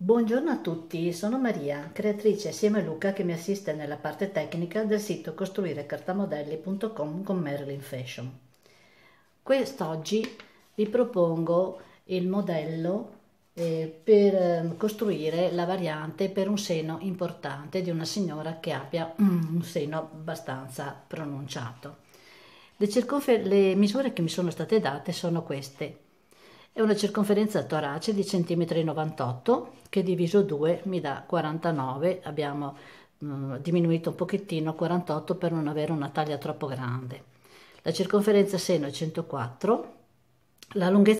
Buongiorno a tutti, sono Maria, creatrice assieme a Luca che mi assiste nella parte tecnica del sito costruirecartamodelli.com con Marilyn Fashion. Quest'oggi vi propongo il modello eh, per ehm, costruire la variante per un seno importante di una signora che abbia un seno abbastanza pronunciato. le, le misure che mi sono state date sono queste e una circonferenza torace di centimetri 98 che diviso 2 mi dà 49, abbiamo mh, mm, diminuito un pochettino 48 per non avere una taglia troppo grande. La circonferenza seno è 104, la lunghezza